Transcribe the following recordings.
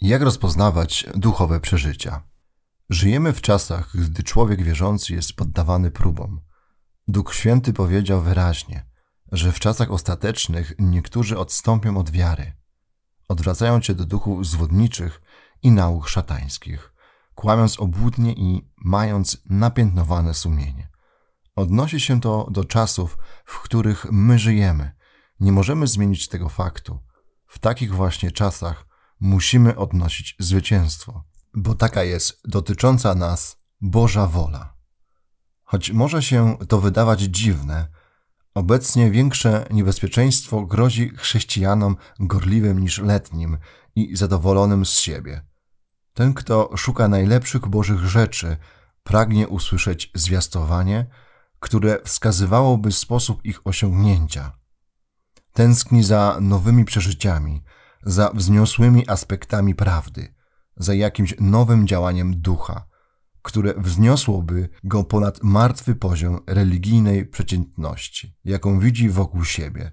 Jak rozpoznawać duchowe przeżycia? Żyjemy w czasach, gdy człowiek wierzący jest poddawany próbom. Duch Święty powiedział wyraźnie, że w czasach ostatecznych niektórzy odstąpią od wiary. Odwracają się do duchów zwodniczych i nauk szatańskich, kłamiąc obłudnie i mając napiętnowane sumienie. Odnosi się to do czasów, w których my żyjemy. Nie możemy zmienić tego faktu. W takich właśnie czasach musimy odnosić zwycięstwo, bo taka jest dotycząca nas Boża wola. Choć może się to wydawać dziwne, obecnie większe niebezpieczeństwo grozi chrześcijanom gorliwym niż letnim i zadowolonym z siebie. Ten, kto szuka najlepszych Bożych rzeczy, pragnie usłyszeć zwiastowanie, które wskazywałoby sposób ich osiągnięcia. Tęskni za nowymi przeżyciami – za wzniosłymi aspektami prawdy, za jakimś nowym działaniem ducha, które wzniosłoby go ponad martwy poziom religijnej przeciętności, jaką widzi wokół siebie.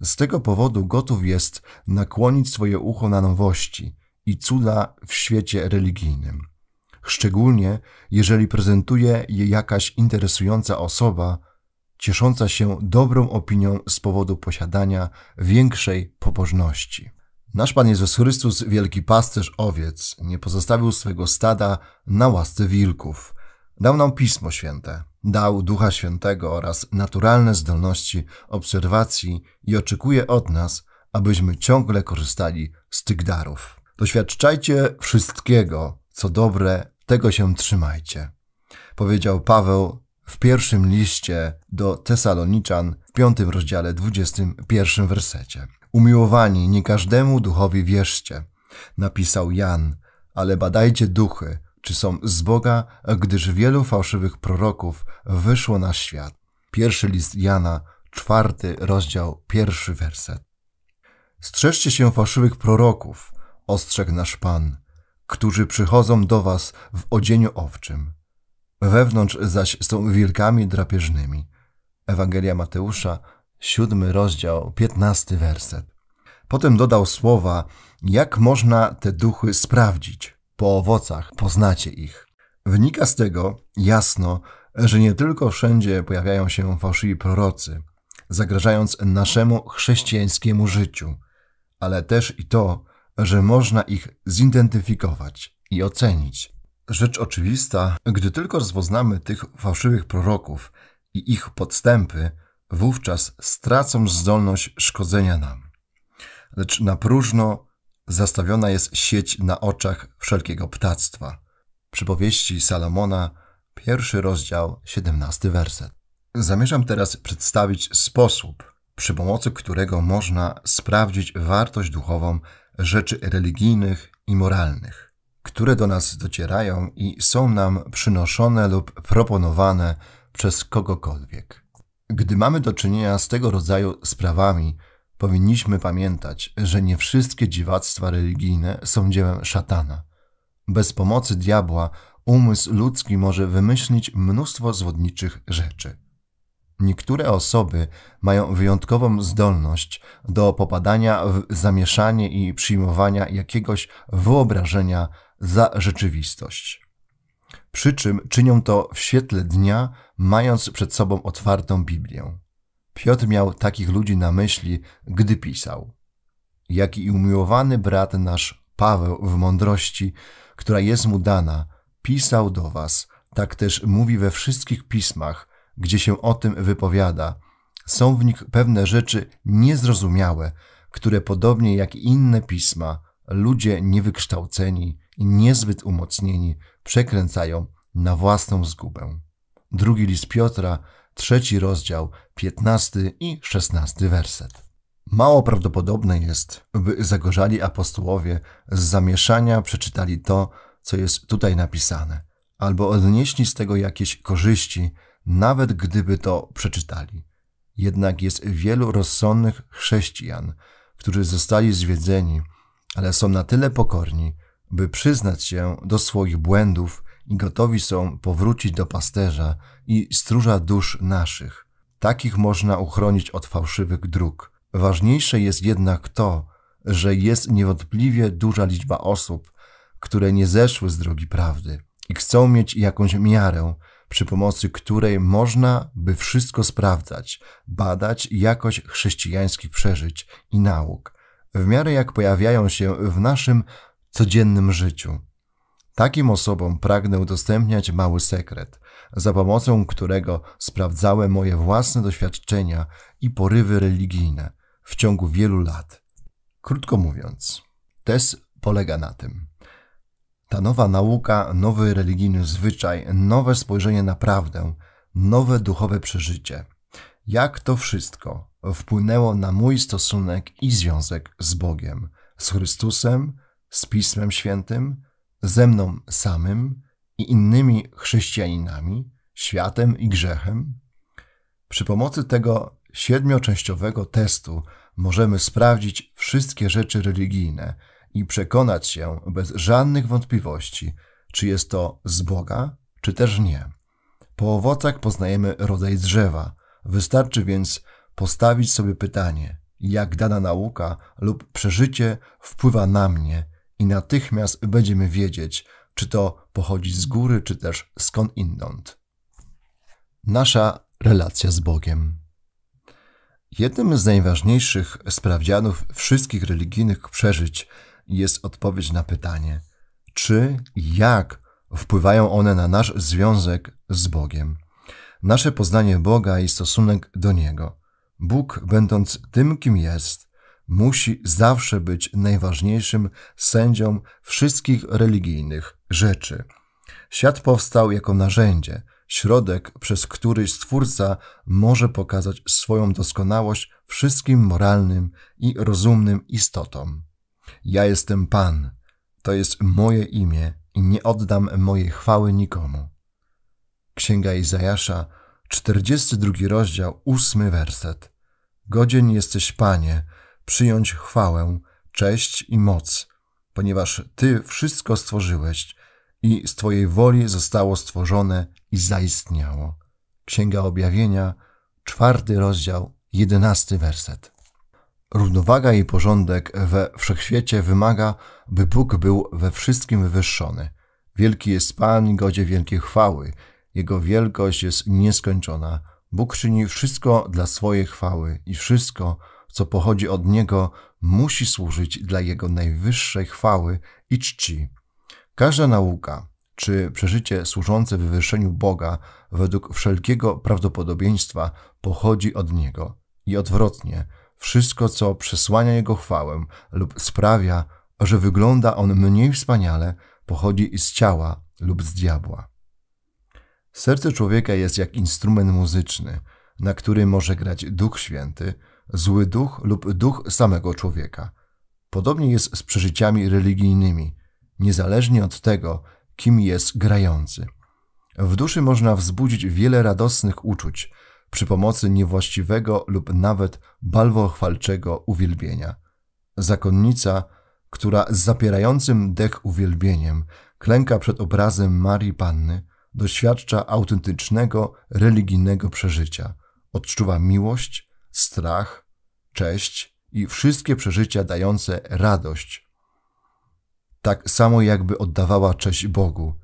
Z tego powodu gotów jest nakłonić swoje ucho na nowości i cuda w świecie religijnym. Szczególnie jeżeli prezentuje je jakaś interesująca osoba, ciesząca się dobrą opinią z powodu posiadania większej pobożności. Nasz Pan Jezus Chrystus, wielki pasterz owiec, nie pozostawił swego stada na łasce wilków. Dał nam Pismo Święte, dał Ducha Świętego oraz naturalne zdolności obserwacji i oczekuje od nas, abyśmy ciągle korzystali z tych darów. Doświadczajcie wszystkiego, co dobre, tego się trzymajcie. Powiedział Paweł w pierwszym liście do Tesaloniczan w piątym rozdziale 21 wersecie. Umiłowani, nie każdemu duchowi wierzcie, napisał Jan, ale badajcie duchy, czy są z Boga, gdyż wielu fałszywych proroków wyszło na świat. Pierwszy list Jana, czwarty rozdział, pierwszy werset. Strzeżcie się fałszywych proroków, ostrzegł nasz Pan, którzy przychodzą do was w odzieniu owczym. Wewnątrz zaś są wilkami drapieżnymi. Ewangelia Mateusza, siódmy rozdział, piętnasty werset. Potem dodał słowa, jak można te duchy sprawdzić. Po owocach poznacie ich. Wynika z tego jasno, że nie tylko wszędzie pojawiają się fałszywi prorocy, zagrażając naszemu chrześcijańskiemu życiu, ale też i to, że można ich zidentyfikować i ocenić. Rzecz oczywista, gdy tylko rozpoznamy tych fałszywych proroków i ich podstępy, wówczas stracą zdolność szkodzenia nam. Lecz na próżno zastawiona jest sieć na oczach wszelkiego ptactwa. Przypowieści Salomona, pierwszy rozdział, 17 werset. Zamierzam teraz przedstawić sposób, przy pomocy którego można sprawdzić wartość duchową rzeczy religijnych i moralnych, które do nas docierają i są nam przynoszone lub proponowane przez kogokolwiek. Gdy mamy do czynienia z tego rodzaju sprawami, powinniśmy pamiętać, że nie wszystkie dziwactwa religijne są dziełem szatana. Bez pomocy diabła umysł ludzki może wymyślić mnóstwo zwodniczych rzeczy. Niektóre osoby mają wyjątkową zdolność do popadania w zamieszanie i przyjmowania jakiegoś wyobrażenia za rzeczywistość przy czym czynią to w świetle dnia, mając przed sobą otwartą Biblię. Piotr miał takich ludzi na myśli, gdy pisał. Jak i umiłowany brat nasz Paweł w mądrości, która jest mu dana, pisał do was, tak też mówi we wszystkich pismach, gdzie się o tym wypowiada. Są w nich pewne rzeczy niezrozumiałe, które podobnie jak inne pisma, ludzie niewykształceni i niezbyt umocnieni przekręcają na własną zgubę. Drugi list Piotra, trzeci rozdział, piętnasty i szesnasty werset. Mało prawdopodobne jest, by zagorzali apostołowie z zamieszania przeczytali to, co jest tutaj napisane, albo odnieśli z tego jakieś korzyści, nawet gdyby to przeczytali. Jednak jest wielu rozsądnych chrześcijan, którzy zostali zwiedzeni, ale są na tyle pokorni, by przyznać się do swoich błędów i gotowi są powrócić do pasterza i stróża dusz naszych. Takich można uchronić od fałszywych dróg. Ważniejsze jest jednak to, że jest niewątpliwie duża liczba osób, które nie zeszły z drogi prawdy i chcą mieć jakąś miarę, przy pomocy której można by wszystko sprawdzać, badać jakość chrześcijańskich przeżyć i nauk. W miarę jak pojawiają się w naszym codziennym życiu. Takim osobom pragnę udostępniać mały sekret, za pomocą którego sprawdzałem moje własne doświadczenia i porywy religijne w ciągu wielu lat. Krótko mówiąc, test polega na tym. Ta nowa nauka, nowy religijny zwyczaj, nowe spojrzenie na prawdę, nowe duchowe przeżycie. Jak to wszystko wpłynęło na mój stosunek i związek z Bogiem, z Chrystusem, z Pismem Świętym, ze mną samym i innymi chrześcijaninami, światem i grzechem? Przy pomocy tego siedmioczęściowego testu możemy sprawdzić wszystkie rzeczy religijne i przekonać się bez żadnych wątpliwości, czy jest to z Boga, czy też nie. Po owocach poznajemy rodzaj drzewa. Wystarczy więc postawić sobie pytanie, jak dana nauka lub przeżycie wpływa na mnie i natychmiast będziemy wiedzieć, czy to pochodzi z góry, czy też skąd inąd. Nasza relacja z Bogiem. Jednym z najważniejszych sprawdzianów wszystkich religijnych przeżyć jest odpowiedź na pytanie, czy i jak wpływają one na nasz związek z Bogiem, nasze poznanie Boga i stosunek do Niego. Bóg, będąc tym, kim jest, musi zawsze być najważniejszym sędzią wszystkich religijnych rzeczy. Świat powstał jako narzędzie, środek, przez który Stwórca może pokazać swoją doskonałość wszystkim moralnym i rozumnym istotom. Ja jestem Pan, to jest moje imię i nie oddam mojej chwały nikomu. Księga Izajasza, 42 rozdział, 8 werset. Godzien jesteś, Panie, przyjąć chwałę, cześć i moc, ponieważ Ty wszystko stworzyłeś i z Twojej woli zostało stworzone i zaistniało. Księga Objawienia, czwarty rozdział, jedenasty werset. Równowaga i porządek we wszechświecie wymaga, by Bóg był we wszystkim wywyższony. Wielki jest Pan i godzie wielkiej chwały. Jego wielkość jest nieskończona. Bóg czyni wszystko dla swojej chwały i wszystko, co pochodzi od Niego, musi służyć dla Jego najwyższej chwały i czci. Każda nauka czy przeżycie służące wywyższeniu Boga według wszelkiego prawdopodobieństwa pochodzi od Niego i odwrotnie, wszystko, co przesłania Jego chwałę lub sprawia, że wygląda on mniej wspaniale, pochodzi z ciała lub z diabła. Serce człowieka jest jak instrument muzyczny, na który może grać Duch Święty – zły duch lub duch samego człowieka. Podobnie jest z przeżyciami religijnymi, niezależnie od tego, kim jest grający. W duszy można wzbudzić wiele radosnych uczuć przy pomocy niewłaściwego lub nawet balwochwalczego uwielbienia. Zakonnica, która z zapierającym dech uwielbieniem klęka przed obrazem Marii Panny, doświadcza autentycznego religijnego przeżycia, odczuwa miłość, strach, cześć i wszystkie przeżycia dające radość. Tak samo jakby oddawała cześć Bogu.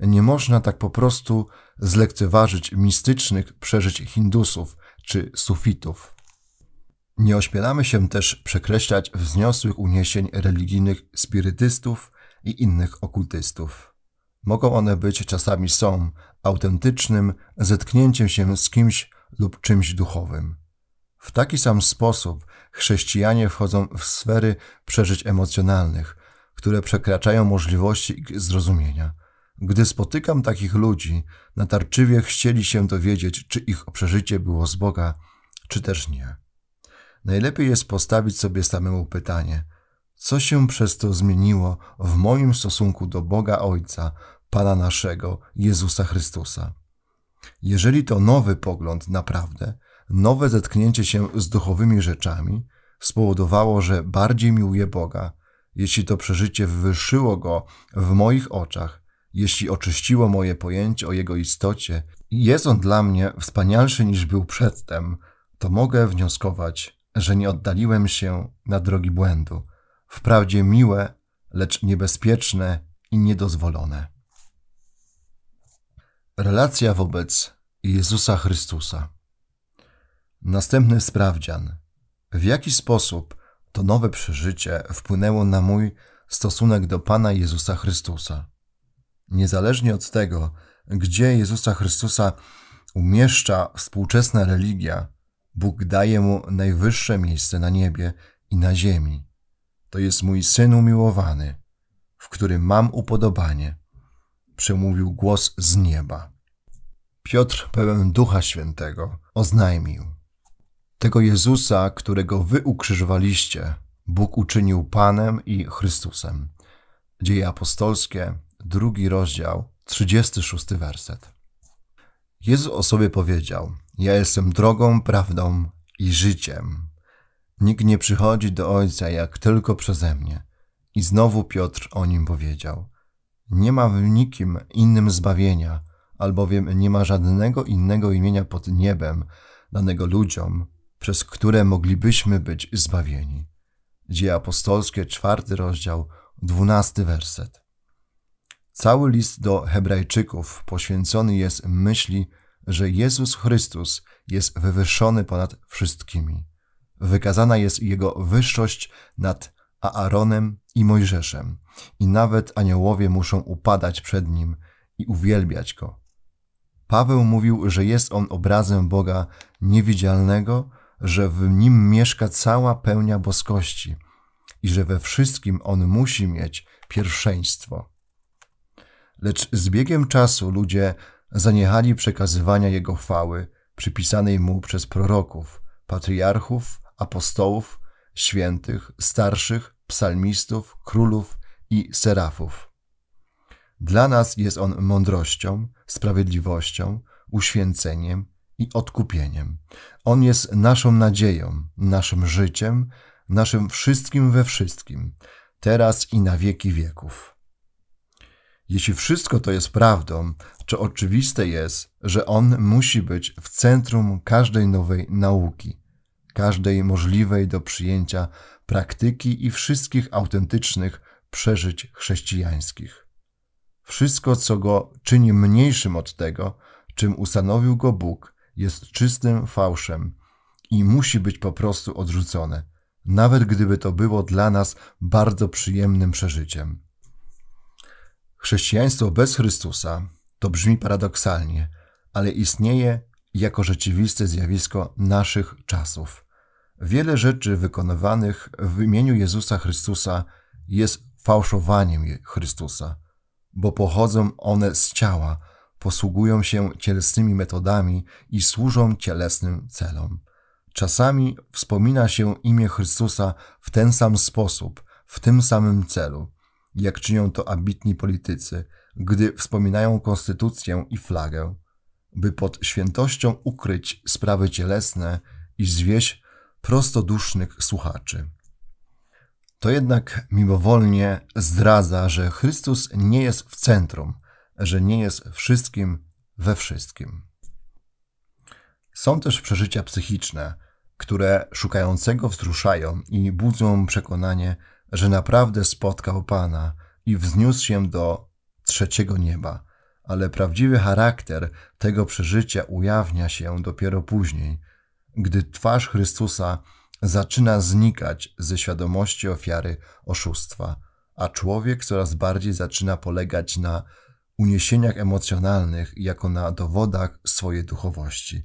Nie można tak po prostu zlekceważyć mistycznych przeżyć Hindusów czy Sufitów. Nie ośmielamy się też przekreślać wzniosłych uniesień religijnych spirytystów i innych okultystów. Mogą one być czasami są autentycznym zetknięciem się z kimś lub czymś duchowym. W taki sam sposób chrześcijanie wchodzą w sfery przeżyć emocjonalnych, które przekraczają możliwości ich zrozumienia. Gdy spotykam takich ludzi, natarczywie chcieli się dowiedzieć, czy ich przeżycie było z Boga, czy też nie. Najlepiej jest postawić sobie samemu pytanie, co się przez to zmieniło w moim stosunku do Boga Ojca, Pana naszego, Jezusa Chrystusa. Jeżeli to nowy pogląd naprawdę, nowe zetknięcie się z duchowymi rzeczami spowodowało, że bardziej miłuję Boga, jeśli to przeżycie wywyższyło Go w moich oczach, jeśli oczyściło moje pojęcie o Jego istocie i jest On dla mnie wspanialszy niż był przedtem, to mogę wnioskować, że nie oddaliłem się na drogi błędu. Wprawdzie miłe, lecz niebezpieczne i niedozwolone. Relacja wobec Jezusa Chrystusa. Następny sprawdzian. W jaki sposób to nowe przeżycie wpłynęło na mój stosunek do Pana Jezusa Chrystusa? Niezależnie od tego, gdzie Jezusa Chrystusa umieszcza współczesna religia, Bóg daje mu najwyższe miejsce na niebie i na ziemi. To jest mój syn umiłowany, w którym mam upodobanie, przemówił głos z nieba. Piotr, pełen Ducha Świętego, oznajmił. Tego Jezusa, którego wy ukrzyżowaliście, Bóg uczynił Panem i Chrystusem. Dzieje apostolskie, drugi rozdział, 36 werset. Jezus o sobie powiedział: Ja jestem drogą, prawdą i życiem. Nikt nie przychodzi do Ojca jak tylko przeze mnie. I znowu Piotr o nim powiedział: Nie ma w nikim innym zbawienia, albowiem nie ma żadnego innego imienia pod niebem danego ludziom, przez które moglibyśmy być zbawieni. Dzieje apostolskie, czwarty rozdział, dwunasty werset. Cały list do Hebrajczyków poświęcony jest myśli, że Jezus Chrystus jest wywyższony ponad wszystkimi. Wykazana jest Jego wyższość nad Aaronem i Mojżeszem, i nawet aniołowie muszą upadać przed Nim i uwielbiać Go. Paweł mówił, że jest on obrazem Boga niewidzialnego że w nim mieszka cała pełnia boskości i że we wszystkim on musi mieć pierwszeństwo. Lecz z biegiem czasu ludzie zaniechali przekazywania jego chwały przypisanej mu przez proroków, patriarchów, apostołów, świętych, starszych, psalmistów, królów i serafów. Dla nas jest on mądrością, sprawiedliwością, uświęceniem i odkupieniem. On jest naszą nadzieją, naszym życiem, naszym wszystkim we wszystkim, teraz i na wieki wieków. Jeśli wszystko to jest prawdą, to oczywiste jest, że On musi być w centrum każdej nowej nauki, każdej możliwej do przyjęcia praktyki i wszystkich autentycznych przeżyć chrześcijańskich. Wszystko, co go czyni mniejszym od tego, czym ustanowił go Bóg, jest czystym fałszem i musi być po prostu odrzucone, nawet gdyby to było dla nas bardzo przyjemnym przeżyciem. Chrześcijaństwo bez Chrystusa to brzmi paradoksalnie, ale istnieje jako rzeczywiste zjawisko naszych czasów. Wiele rzeczy wykonywanych w imieniu Jezusa Chrystusa jest fałszowaniem Chrystusa, bo pochodzą one z ciała, posługują się cielesnymi metodami i służą cielesnym celom. Czasami wspomina się imię Chrystusa w ten sam sposób, w tym samym celu, jak czynią to ambitni politycy, gdy wspominają konstytucję i flagę, by pod świętością ukryć sprawy cielesne i zwieść prostodusznych słuchaczy. To jednak mimowolnie zdradza, że Chrystus nie jest w centrum, że nie jest wszystkim we wszystkim. Są też przeżycia psychiczne, które szukającego wzruszają i budzą przekonanie, że naprawdę spotkał Pana i wzniósł się do trzeciego nieba, ale prawdziwy charakter tego przeżycia ujawnia się dopiero później, gdy twarz Chrystusa zaczyna znikać ze świadomości ofiary oszustwa, a człowiek coraz bardziej zaczyna polegać na uniesieniach emocjonalnych jako na dowodach swojej duchowości.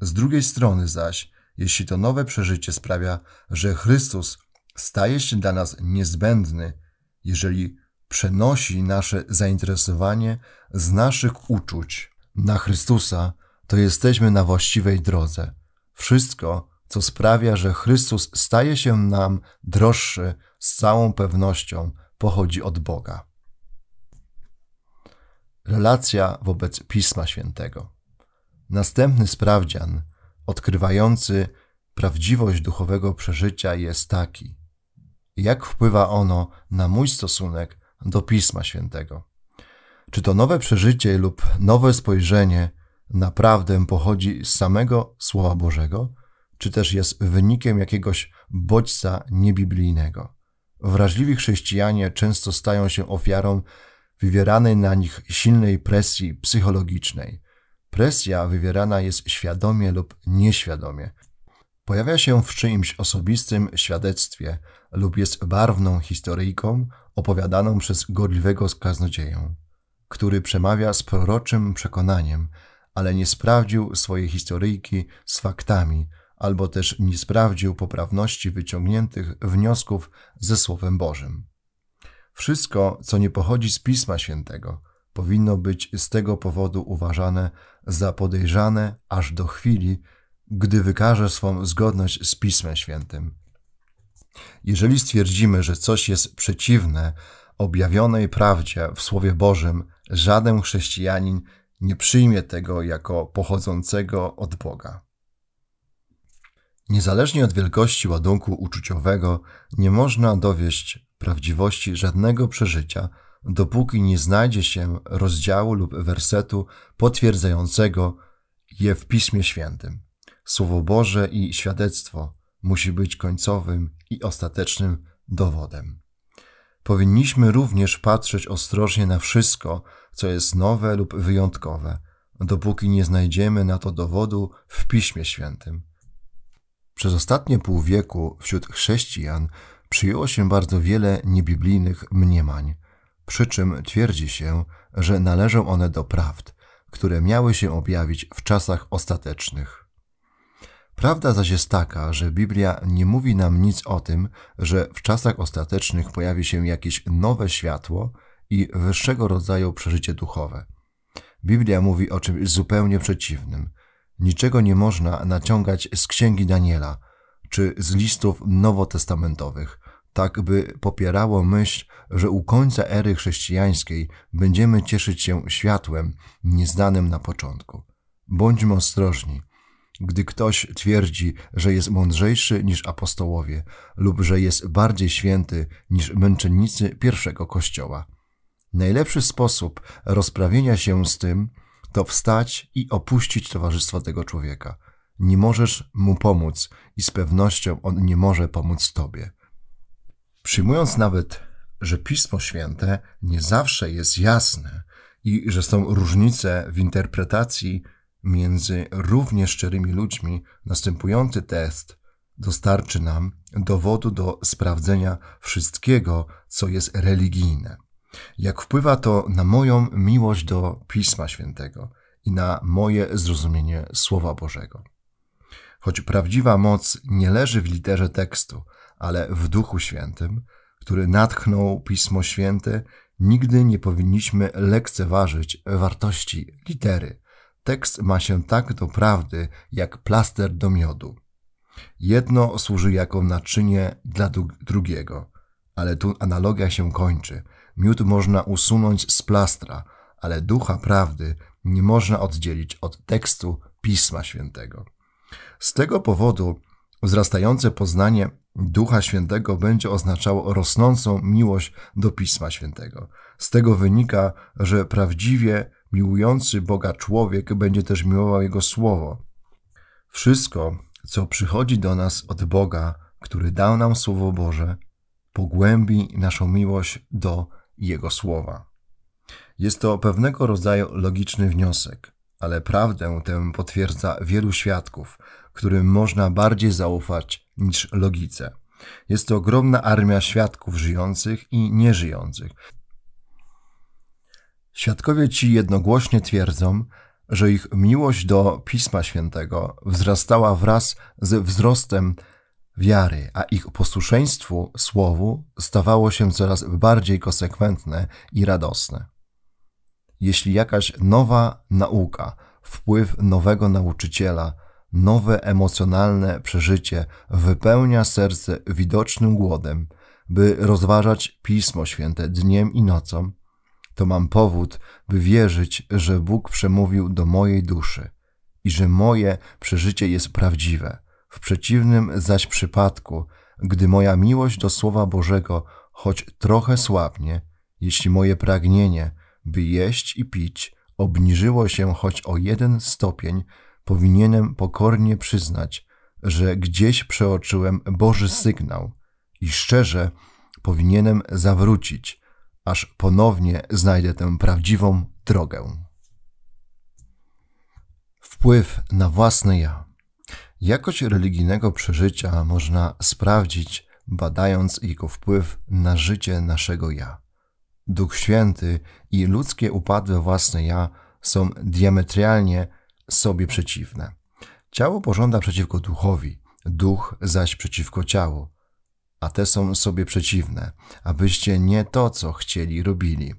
Z drugiej strony zaś, jeśli to nowe przeżycie sprawia, że Chrystus staje się dla nas niezbędny, jeżeli przenosi nasze zainteresowanie z naszych uczuć na Chrystusa, to jesteśmy na właściwej drodze. Wszystko, co sprawia, że Chrystus staje się nam droższy, z całą pewnością pochodzi od Boga relacja wobec Pisma Świętego. Następny sprawdzian, odkrywający prawdziwość duchowego przeżycia, jest taki: jak wpływa ono na mój stosunek do Pisma Świętego? Czy to nowe przeżycie lub nowe spojrzenie naprawdę pochodzi z samego Słowa Bożego, czy też jest wynikiem jakiegoś bodźca niebiblijnego? Wrażliwi chrześcijanie często stają się ofiarą wywieranej na nich silnej presji psychologicznej. Presja wywierana jest świadomie lub nieświadomie. Pojawia się w czyimś osobistym świadectwie lub jest barwną historyjką opowiadaną przez gorliwego kaznodzieję, który przemawia z proroczym przekonaniem, ale nie sprawdził swojej historyjki z faktami, albo też nie sprawdził poprawności wyciągniętych wniosków ze Słowem Bożym. Wszystko, co nie pochodzi z Pisma Świętego, powinno być z tego powodu uważane za podejrzane aż do chwili, gdy wykaże swą zgodność z Pismem Świętym. Jeżeli stwierdzimy, że coś jest przeciwne objawionej prawdzie w Słowie Bożym, żaden chrześcijanin nie przyjmie tego jako pochodzącego od Boga. Niezależnie od wielkości ładunku uczuciowego, nie można dowieść prawdziwości żadnego przeżycia, dopóki nie znajdzie się rozdziału lub wersetu potwierdzającego je w Piśmie Świętym. Słowo Boże i świadectwo musi być końcowym i ostatecznym dowodem. Powinniśmy również patrzeć ostrożnie na wszystko, co jest nowe lub wyjątkowe, dopóki nie znajdziemy na to dowodu w Piśmie Świętym. Przez ostatnie pół wieku wśród chrześcijan przyjęło się bardzo wiele niebiblijnych mniemań, przy czym twierdzi się, że należą one do prawd, które miały się objawić w czasach ostatecznych. Prawda zaś jest taka, że Biblia nie mówi nam nic o tym, że w czasach ostatecznych pojawi się jakieś nowe światło i wyższego rodzaju przeżycie duchowe. Biblia mówi o czymś zupełnie przeciwnym. Niczego nie można naciągać z księgi Daniela czy z listów nowotestamentowych, tak by popierało myśl, że u końca ery chrześcijańskiej będziemy cieszyć się światłem nieznanym na początku. Bądźmy ostrożni. Gdy ktoś twierdzi, że jest mądrzejszy niż apostołowie lub że jest bardziej święty niż męczennicy pierwszego kościoła. Najlepszy sposób rozprawienia się z tym to wstać i opuścić towarzystwo tego człowieka. Nie możesz mu pomóc i z pewnością on nie może pomóc tobie. Przyjmując nawet, że Pismo Święte nie zawsze jest jasne i że są różnice w interpretacji między równie szczerymi ludźmi, następujący test dostarczy nam dowodu do sprawdzenia wszystkiego, co jest religijne. Jak wpływa to na moją miłość do Pisma Świętego i na moje zrozumienie Słowa Bożego. Choć prawdziwa moc nie leży w literze tekstu, ale w Duchu Świętym, który natchnął Pismo Święte, nigdy nie powinniśmy lekceważyć wartości litery. Tekst ma się tak do prawdy, jak plaster do miodu. Jedno służy jako naczynie dla drugiego, ale tu analogia się kończy. Miód można usunąć z plastra, ale ducha prawdy nie można oddzielić od tekstu Pisma Świętego. Z tego powodu wzrastające poznanie Ducha Świętego będzie oznaczało rosnącą miłość do Pisma Świętego. Z tego wynika, że prawdziwie miłujący Boga człowiek będzie też miłował Jego Słowo. Wszystko, co przychodzi do nas od Boga, który dał nam Słowo Boże, pogłębi naszą miłość do Jego Słowa. Jest to pewnego rodzaju logiczny wniosek, ale prawdę tę potwierdza wielu świadków, którym można bardziej zaufać niż logice. Jest to ogromna armia świadków żyjących i nieżyjących. Świadkowie ci jednogłośnie twierdzą, że ich miłość do Pisma Świętego wzrastała wraz ze wzrostem wiary, a ich posłuszeństwu Słowu stawało się coraz bardziej konsekwentne i radosne. Jeśli jakaś nowa nauka, wpływ nowego nauczyciela nowe emocjonalne przeżycie wypełnia serce widocznym głodem, by rozważać Pismo Święte dniem i nocą, to mam powód, by wierzyć, że Bóg przemówił do mojej duszy i że moje przeżycie jest prawdziwe. W przeciwnym zaś przypadku, gdy moja miłość do Słowa Bożego choć trochę słabnie, jeśli moje pragnienie, by jeść i pić, obniżyło się choć o jeden stopień, powinienem pokornie przyznać, że gdzieś przeoczyłem Boży sygnał i szczerze powinienem zawrócić, aż ponownie znajdę tę prawdziwą drogę. Wpływ na własne ja. Jakość religijnego przeżycia można sprawdzić, badając jego wpływ na życie naszego ja. Duch Święty i ludzkie upadłe własne ja są diametralnie sobie przeciwne. Ciało pożąda przeciwko duchowi, duch zaś przeciwko ciału, a te są sobie przeciwne, abyście nie to, co chcieli, robili.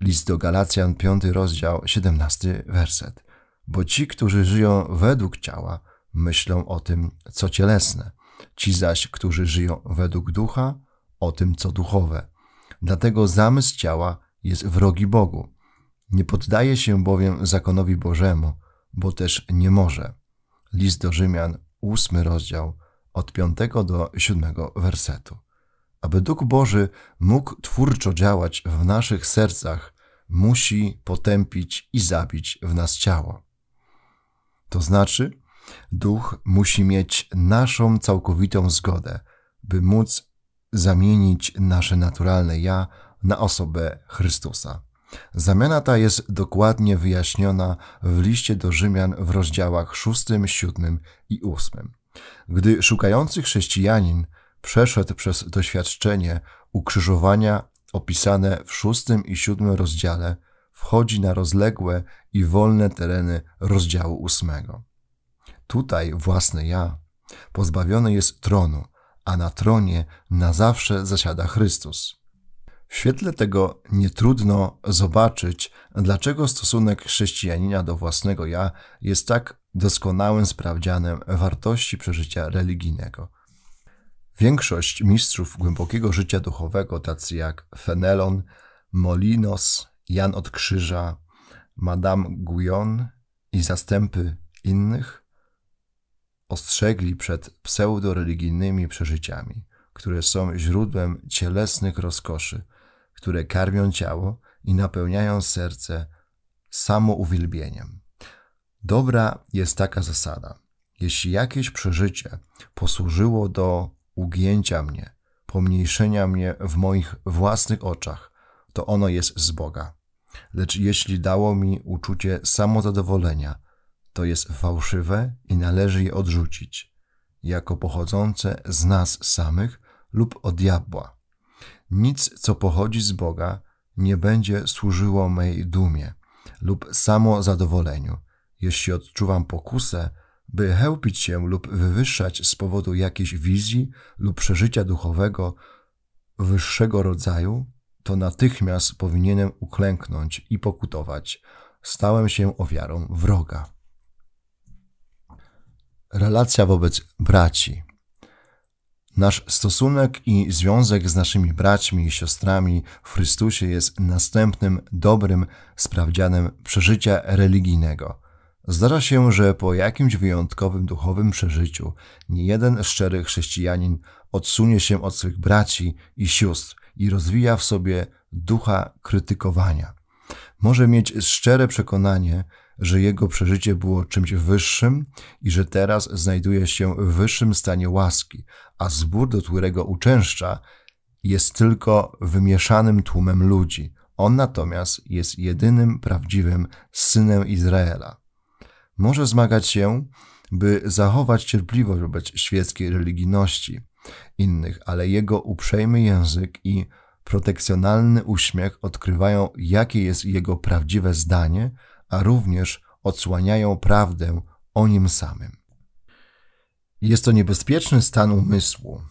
List do Galacjan, 5 rozdział, 17 werset. Bo ci, którzy żyją według ciała, myślą o tym, co cielesne, ci zaś, którzy żyją według ducha, o tym, co duchowe. Dlatego zamysł ciała jest wrogi Bogu. Nie poddaje się bowiem zakonowi Bożemu, bo też nie może. List do Rzymian, ósmy rozdział, od piątego do siódmego wersetu. Aby Duch Boży mógł twórczo działać w naszych sercach, musi potępić i zabić w nas ciało. To znaczy, Duch musi mieć naszą całkowitą zgodę, by móc zamienić nasze naturalne ja na osobę Chrystusa. Zamiana ta jest dokładnie wyjaśniona w liście do Rzymian w rozdziałach 6, 7 i 8. Gdy szukający chrześcijanin przeszedł przez doświadczenie ukrzyżowania opisane w 6 i 7 rozdziale, wchodzi na rozległe i wolne tereny rozdziału 8. Tutaj własne ja pozbawiony jest tronu, a na tronie na zawsze zasiada Chrystus. W świetle tego nie trudno zobaczyć, dlaczego stosunek chrześcijanina do własnego ja jest tak doskonałym sprawdzianem wartości przeżycia religijnego. Większość mistrzów głębokiego życia duchowego, tacy jak Fenelon, Molinos, Jan od Krzyża, Madame Guyon i zastępy innych, ostrzegli przed pseudoreligijnymi przeżyciami, które są źródłem cielesnych rozkoszy – które karmią ciało i napełniają serce samouwielbieniem. Dobra jest taka zasada. Jeśli jakieś przeżycie posłużyło do ugięcia mnie, pomniejszenia mnie w moich własnych oczach, to ono jest z Boga. Lecz jeśli dało mi uczucie samozadowolenia, to jest fałszywe i należy je odrzucić, jako pochodzące z nas samych lub od diabła. Nic, co pochodzi z Boga, nie będzie służyło mej dumie lub samozadowoleniu. Jeśli odczuwam pokusę, by chełpić się lub wywyższać z powodu jakiejś wizji lub przeżycia duchowego wyższego rodzaju, to natychmiast powinienem uklęknąć i pokutować. Stałem się ofiarą wroga. Relacja wobec braci. Nasz stosunek i związek z naszymi braćmi i siostrami w Chrystusie jest następnym dobrym sprawdzianem przeżycia religijnego. Zdarza się, że po jakimś wyjątkowym duchowym przeżyciu niejeden szczery chrześcijanin odsunie się od swych braci i sióstr i rozwija w sobie ducha krytykowania. Może mieć szczere przekonanie, że jego przeżycie było czymś wyższym i że teraz znajduje się w wyższym stanie łaski, a zbór, do którego uczęszcza, jest tylko wymieszanym tłumem ludzi. On natomiast jest jedynym prawdziwym synem Izraela. Może zmagać się, by zachować cierpliwość wobec świeckiej religijności innych, ale jego uprzejmy język i protekcjonalny uśmiech odkrywają, jakie jest jego prawdziwe zdanie, a również odsłaniają prawdę o nim samym. Jest to niebezpieczny stan umysłu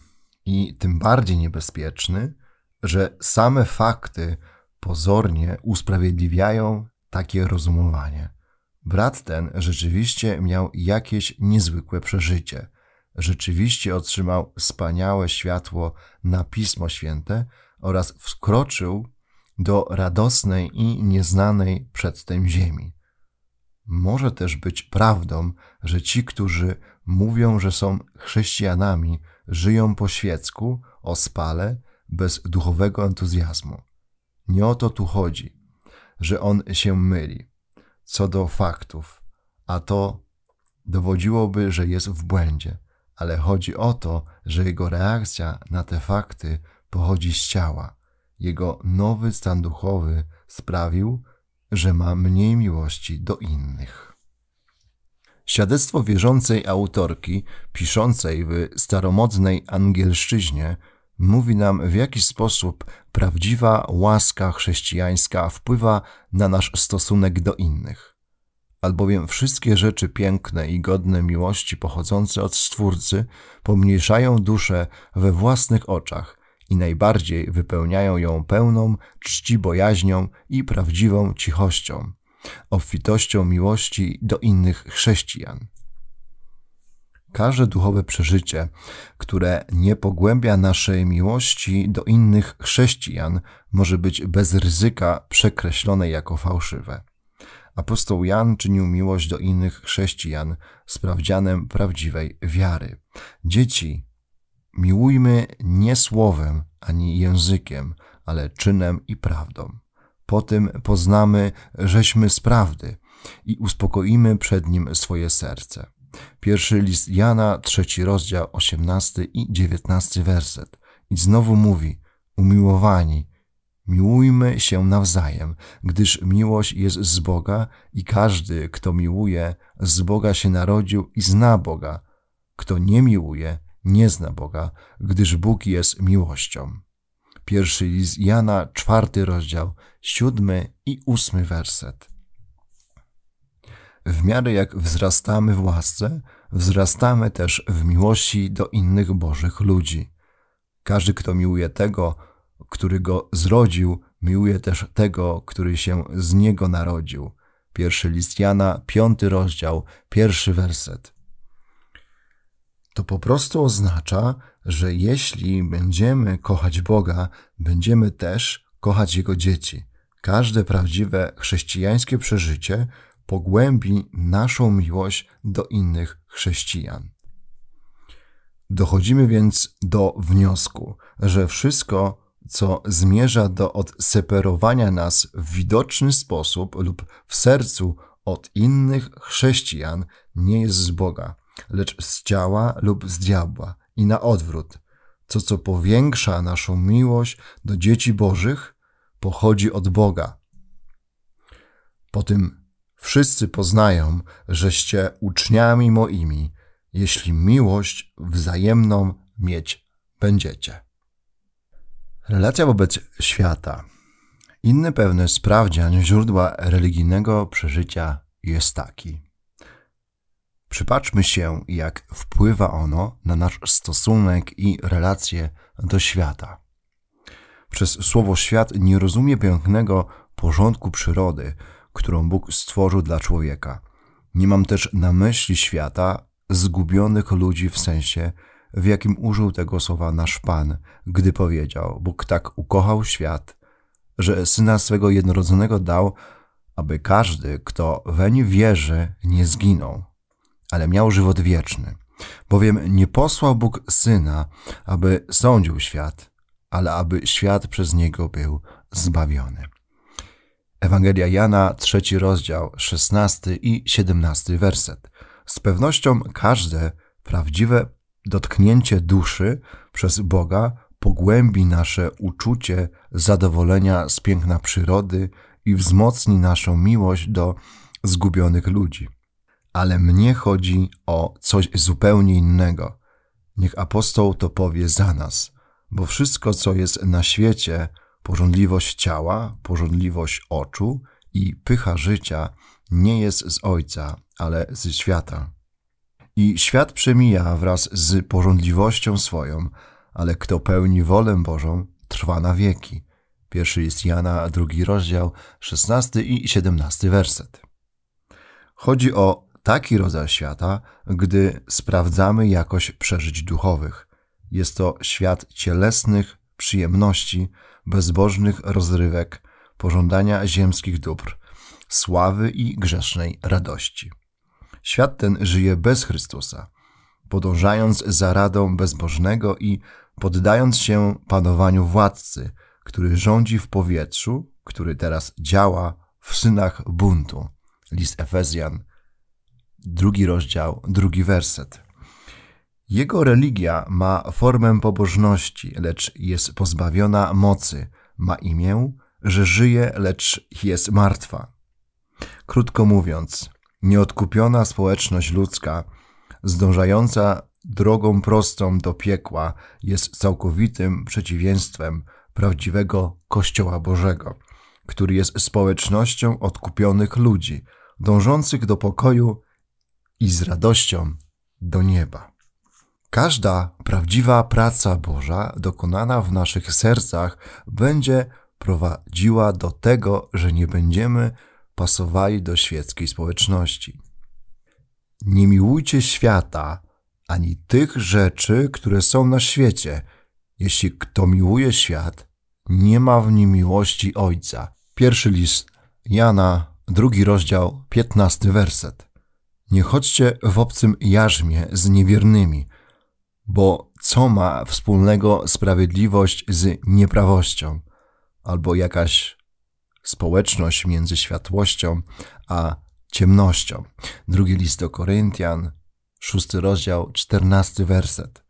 i tym bardziej niebezpieczny, że same fakty pozornie usprawiedliwiają takie rozumowanie. Brat ten rzeczywiście miał jakieś niezwykłe przeżycie. Rzeczywiście otrzymał wspaniałe światło na Pismo Święte oraz wkroczył do radosnej i nieznanej przedtem ziemi. Może też być prawdą, że ci, którzy mówią, że są chrześcijanami, żyją po świecku, ospale, bez duchowego entuzjazmu. Nie o to tu chodzi, że on się myli co do faktów, a to dowodziłoby, że jest w błędzie, ale chodzi o to, że jego reakcja na te fakty pochodzi z ciała. Jego nowy stan duchowy sprawił, że ma mniej miłości do innych. Świadectwo wierzącej autorki, piszącej w staromodnej angielszczyźnie, mówi nam, w jaki sposób prawdziwa łaska chrześcijańska wpływa na nasz stosunek do innych. Albowiem wszystkie rzeczy piękne i godne miłości pochodzące od Stwórcy pomniejszają duszę we własnych oczach i najbardziej wypełniają ją pełną bojaźnią i prawdziwą cichością obfitością miłości do innych chrześcijan. Każde duchowe przeżycie, które nie pogłębia naszej miłości do innych chrześcijan, może być bez ryzyka przekreślone jako fałszywe. Apostoł Jan czynił miłość do innych chrześcijan sprawdzianem prawdziwej wiary. Dzieci, miłujmy nie słowem ani językiem, ale czynem i prawdą po tym poznamy, żeśmy z prawdy i uspokoimy przed Nim swoje serce. Pierwszy list Jana, trzeci rozdział, osiemnasty i dziewiętnasty werset. I znowu mówi, umiłowani, miłujmy się nawzajem, gdyż miłość jest z Boga i każdy, kto miłuje, z Boga się narodził i zna Boga. Kto nie miłuje, nie zna Boga, gdyż Bóg jest miłością. Pierwszy list Jana, czwarty rozdział, siódmy i ósmy werset. W miarę jak wzrastamy w łasce, wzrastamy też w miłości do innych Bożych ludzi. Każdy, kto miłuje tego, który go zrodził, miłuje też tego, który się z niego narodził. Pierwszy list Jana, piąty rozdział, pierwszy werset to po prostu oznacza, że jeśli będziemy kochać Boga, będziemy też kochać Jego dzieci. Każde prawdziwe chrześcijańskie przeżycie pogłębi naszą miłość do innych chrześcijan. Dochodzimy więc do wniosku, że wszystko, co zmierza do odseparowania nas w widoczny sposób lub w sercu od innych chrześcijan, nie jest z Boga lecz z ciała lub z diabła i na odwrót. To, co powiększa naszą miłość do dzieci Bożych, pochodzi od Boga. Po tym wszyscy poznają, żeście uczniami moimi, jeśli miłość wzajemną mieć będziecie. Relacja wobec świata. Inny pewny sprawdzian źródła religijnego przeżycia jest taki. Przypatrzmy się, jak wpływa ono na nasz stosunek i relacje do świata. Przez słowo świat nie rozumie pięknego porządku przyrody, którą Bóg stworzył dla człowieka. Nie mam też na myśli świata zgubionych ludzi w sensie, w jakim użył tego słowa nasz Pan, gdy powiedział: Bóg tak ukochał świat, że syna swego jednorodzonego dał, aby każdy, kto weń wierzy, nie zginął ale miał żywot wieczny. Bowiem nie posłał Bóg Syna, aby sądził świat, ale aby świat przez Niego był zbawiony. Ewangelia Jana, trzeci rozdział, szesnasty i siedemnasty werset. Z pewnością każde prawdziwe dotknięcie duszy przez Boga pogłębi nasze uczucie zadowolenia z piękna przyrody i wzmocni naszą miłość do zgubionych ludzi ale mnie chodzi o coś zupełnie innego. Niech apostoł to powie za nas, bo wszystko, co jest na świecie, porządliwość ciała, porządliwość oczu i pycha życia, nie jest z Ojca, ale ze świata. I świat przemija wraz z porządliwością swoją, ale kto pełni wolę Bożą, trwa na wieki. Pierwszy jest Jana, drugi rozdział, szesnasty i siedemnasty werset. Chodzi o taki rodzaj świata, gdy sprawdzamy jakość przeżyć duchowych. Jest to świat cielesnych przyjemności, bezbożnych rozrywek, pożądania ziemskich dóbr, sławy i grzesznej radości. Świat ten żyje bez Chrystusa, podążając za radą bezbożnego i poddając się panowaniu władcy, który rządzi w powietrzu, który teraz działa w synach buntu. List Efezjan drugi rozdział, drugi werset. Jego religia ma formę pobożności, lecz jest pozbawiona mocy. Ma imię, że żyje, lecz jest martwa. Krótko mówiąc, nieodkupiona społeczność ludzka, zdążająca drogą prostą do piekła, jest całkowitym przeciwieństwem prawdziwego Kościoła Bożego, który jest społecznością odkupionych ludzi, dążących do pokoju i z radością do nieba. Każda prawdziwa praca Boża dokonana w naszych sercach będzie prowadziła do tego, że nie będziemy pasowali do świeckiej społeczności. Nie miłujcie świata ani tych rzeczy, które są na świecie. Jeśli kto miłuje świat, nie ma w nim miłości Ojca. Pierwszy list Jana, drugi rozdział, piętnasty werset. Nie chodźcie w obcym jarzmie z niewiernymi, bo co ma wspólnego sprawiedliwość z nieprawością, albo jakaś społeczność między światłością a ciemnością. Drugi list do Koryntian, szósty rozdział, czternasty werset.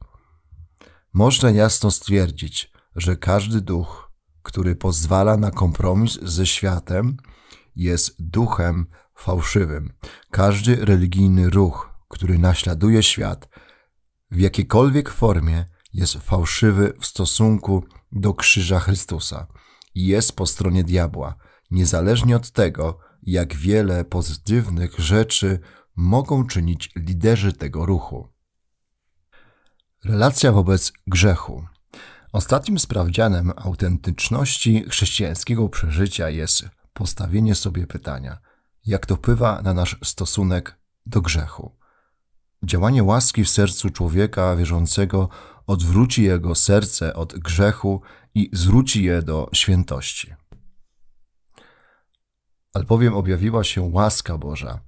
Można jasno stwierdzić, że każdy duch, który pozwala na kompromis ze światem, jest duchem fałszywym. Każdy religijny ruch, który naśladuje świat, w jakiejkolwiek formie jest fałszywy w stosunku do Krzyża Chrystusa i jest po stronie diabła, niezależnie od tego, jak wiele pozytywnych rzeczy mogą czynić liderzy tego ruchu. Relacja wobec grzechu. Ostatnim sprawdzianem autentyczności chrześcijańskiego przeżycia jest postawienie sobie pytania – jak to wpływa na nasz stosunek do grzechu. Działanie łaski w sercu człowieka wierzącego odwróci jego serce od grzechu i zwróci je do świętości. Albowiem objawiła się łaska Boża,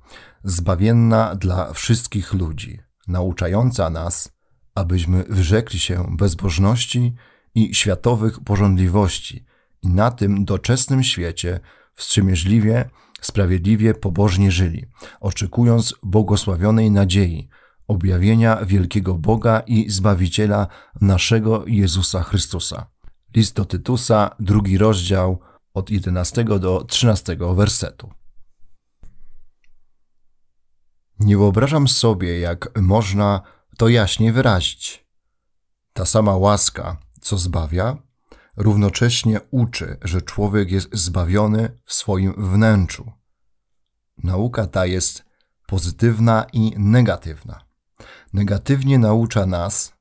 zbawienna dla wszystkich ludzi, nauczająca nas, abyśmy wyrzekli się bezbożności i światowych porządliwości i na tym doczesnym świecie wstrzemięźliwie sprawiedliwie, pobożnie żyli, oczekując błogosławionej nadziei, objawienia wielkiego Boga i Zbawiciela naszego Jezusa Chrystusa. List do Tytusa, drugi rozdział, od 11 do 13 wersetu. Nie wyobrażam sobie, jak można to jaśnie wyrazić. Ta sama łaska, co zbawia, równocześnie uczy, że człowiek jest zbawiony w swoim wnętrzu. Nauka ta jest pozytywna i negatywna. Negatywnie naucza nas,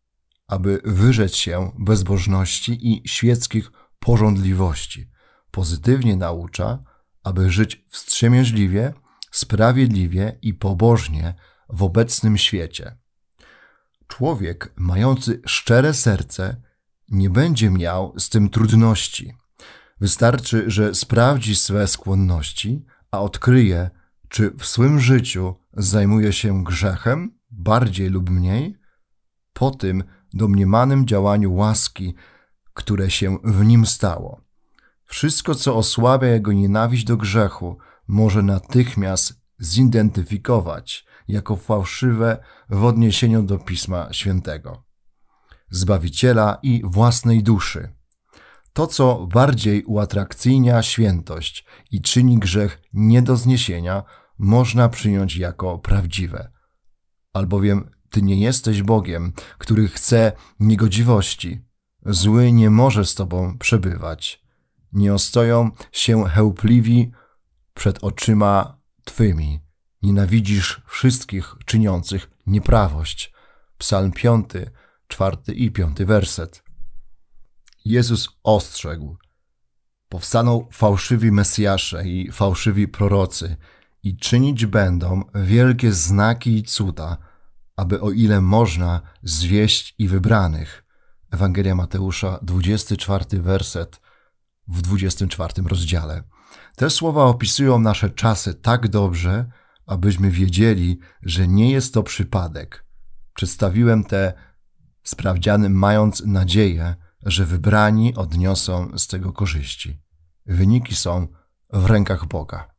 aby wyrzec się bezbożności i świeckich porządliwości. Pozytywnie naucza, aby żyć wstrzemięźliwie, sprawiedliwie i pobożnie w obecnym świecie. Człowiek mający szczere serce nie będzie miał z tym trudności. Wystarczy, że sprawdzi swe skłonności, a odkryje, czy w swym życiu zajmuje się grzechem, bardziej lub mniej, po tym domniemanym działaniu łaski, które się w nim stało. Wszystko, co osłabia jego nienawiść do grzechu, może natychmiast zidentyfikować jako fałszywe w odniesieniu do Pisma Świętego. Zbawiciela i własnej duszy. To, co bardziej uatrakcyjnia świętość i czyni grzech nie do zniesienia, można przyjąć jako prawdziwe. Albowiem ty nie jesteś Bogiem, który chce niegodziwości. Zły nie może z tobą przebywać. Nie ostoją się chełpliwi przed oczyma twymi. Nienawidzisz wszystkich czyniących nieprawość. Psalm 5, czwarty i piąty werset. Jezus ostrzegł. Powstaną fałszywi Mesjasze i fałszywi prorocy i czynić będą wielkie znaki i cuda, aby o ile można zwieść i wybranych. Ewangelia Mateusza, 24 werset w 24 rozdziale. Te słowa opisują nasze czasy tak dobrze, abyśmy wiedzieli, że nie jest to przypadek. Przedstawiłem te sprawdziany mając nadzieję, że wybrani odniosą z tego korzyści. Wyniki są w rękach Boga.